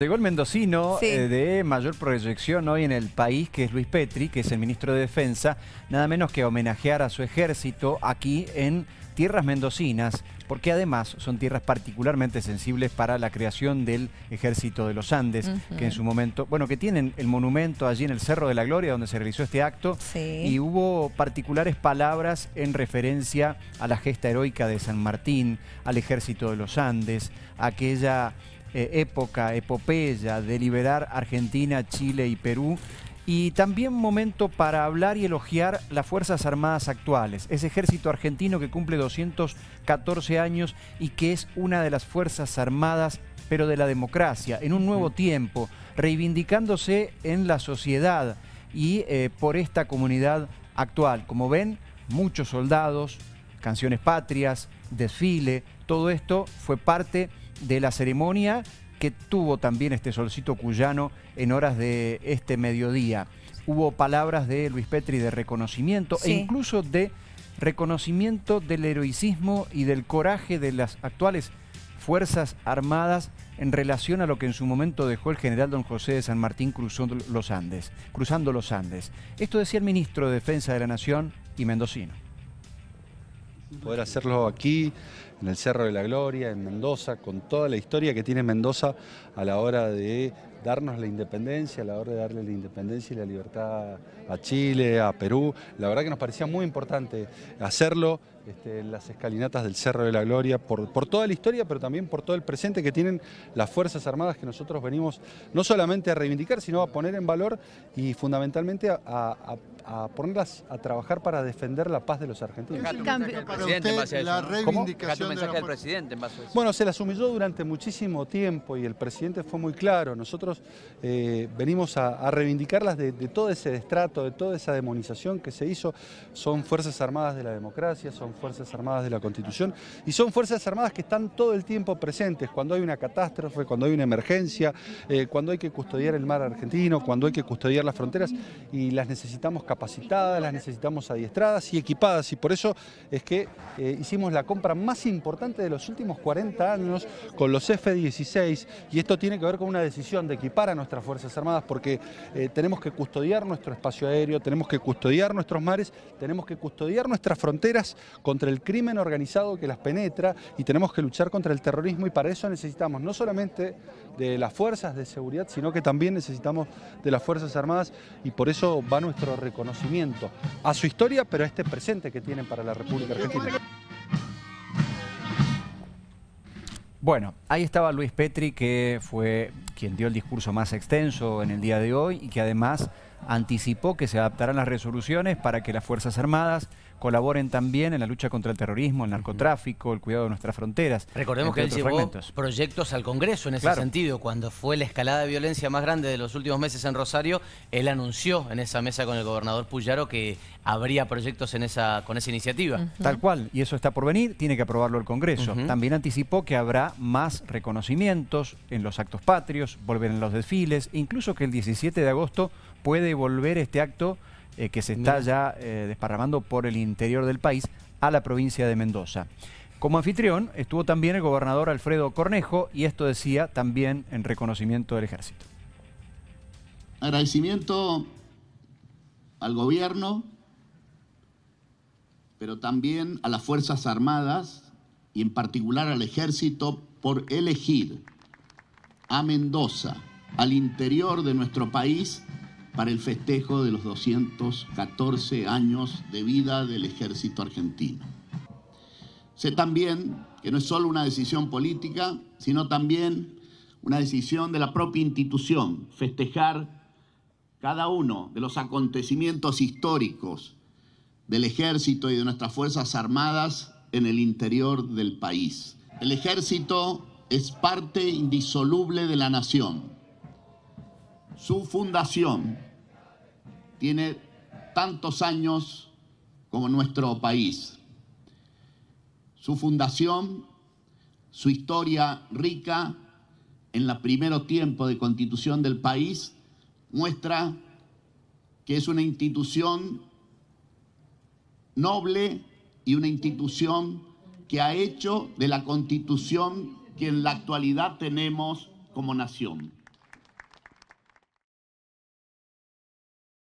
Llegó el mendocino eh, de mayor proyección hoy en el país, que es Luis Petri, que es el ministro de Defensa, nada menos que homenajear a su ejército aquí en tierras mendocinas, porque además son tierras particularmente sensibles para la creación del Ejército de los Andes, que en su momento, bueno, que tienen el monumento allí en el Cerro de la Gloria, donde se realizó este acto, y hubo particulares palabras en referencia a la gesta heroica de San Martín, al Ejército de los Andes, aquella eh, época, epopeya de liberar Argentina, Chile y Perú. Y también momento para hablar y elogiar las Fuerzas Armadas actuales, ese ejército argentino que cumple 214 años y que es una de las Fuerzas Armadas, pero de la democracia, en un nuevo tiempo, reivindicándose en la sociedad y eh, por esta comunidad actual. Como ven, muchos soldados, canciones patrias, desfile, todo esto fue parte de la ceremonia que tuvo también este solcito cuyano en horas de este mediodía. Hubo palabras de Luis Petri de reconocimiento e incluso de reconocimiento del heroicismo y del coraje de las actuales Fuerzas Armadas en relación a lo que en su momento dejó el general don José de San Martín cruzando los Andes. Cruzando los Andes. Esto decía el ministro de Defensa de la Nación y mendocino poder hacerlo aquí en el Cerro de la Gloria, en Mendoza, con toda la historia que tiene Mendoza a la hora de darnos la independencia, a la hora de darle la independencia y la libertad a Chile, a Perú. La verdad que nos parecía muy importante hacerlo este, en las escalinatas del Cerro de la Gloria, por, toda la historia, pero también por todo el presente que tienen las Fuerzas Armadas que nosotros venimos no solamente a reivindicar, sino a poner en valor y fundamentalmente a, ponerlas a trabajar para defender la paz de los argentinos. Para usted, la reivindicación el mensaje del presidente en base a eso. Bueno, se las humilló durante muchísimo tiempo y el presidente fue muy claro. Nosotros eh, venimos a, reivindicarlas de, todo ese destrato, de toda esa demonización que se hizo. Son Fuerzas Armadas de la democracia, son Fuerzas Armadas de la Constitución y son Fuerzas Armadas que están todo el tiempo presentes cuando hay una catástrofe, cuando hay una emergencia, eh, cuando hay que custodiar el mar argentino, cuando hay que custodiar las fronteras y las necesitamos capacitadas, las necesitamos adiestradas y equipadas y por eso es que eh, hicimos la compra más importante importante de los últimos 40 años con los F-16 y esto tiene que ver con una decisión de equipar a nuestras Fuerzas Armadas porque eh, tenemos que custodiar nuestro espacio aéreo, tenemos que custodiar nuestros mares, tenemos que custodiar nuestras fronteras contra el crimen organizado que las penetra y tenemos que luchar contra el terrorismo y para eso necesitamos no solamente de las fuerzas de seguridad, sino que también necesitamos de las Fuerzas Armadas y por eso va nuestro reconocimiento a su historia, pero a este presente que tienen para la República Argentina. Bueno, ahí estaba Luis Petri, que fue quien dio el discurso más extenso en el día de hoy y que además anticipó que se adaptarán las resoluciones para que las Fuerzas Armadas colaboren también en la lucha contra el terrorismo, el narcotráfico, el cuidado de nuestras fronteras. Recordemos que él llevó proyectos al Congreso en ese sentido. Cuando fue la escalada de violencia más grande de los últimos meses en Rosario, él anunció en esa mesa con el gobernador Puyaro que habría proyectos en esa, con esa iniciativa. Tal cual, y eso está por venir, tiene que aprobarlo el Congreso. También anticipó que habrá más reconocimientos en los actos patrios, volver en los desfiles, e incluso que el 17 de agosto puede volver este acto eh, que se está ya eh, desparramando por el interior del país a la provincia de Mendoza. Como anfitrión estuvo también el gobernador Alfredo Cornejo y esto decía también en reconocimiento del ejército. Agradecimiento al gobierno, pero también a las Fuerzas Armadas y en particular al ejército por elegir a Mendoza, al interior de nuestro país, para el festejo de los 214 años de vida del ejército argentino. Sé también que no es solo una decisión política, sino también una decisión de la propia institución, festejar cada uno de los acontecimientos históricos del ejército y de nuestras Fuerzas Armadas en el interior del país. El ejército es parte indisoluble de la nación. Su fundación tiene tantos años como nuestro país. Su fundación, su historia rica en los primeros tiempo de constitución del país muestra que es una institución noble y una institución que ha hecho de la constitución que en la actualidad tenemos como nación.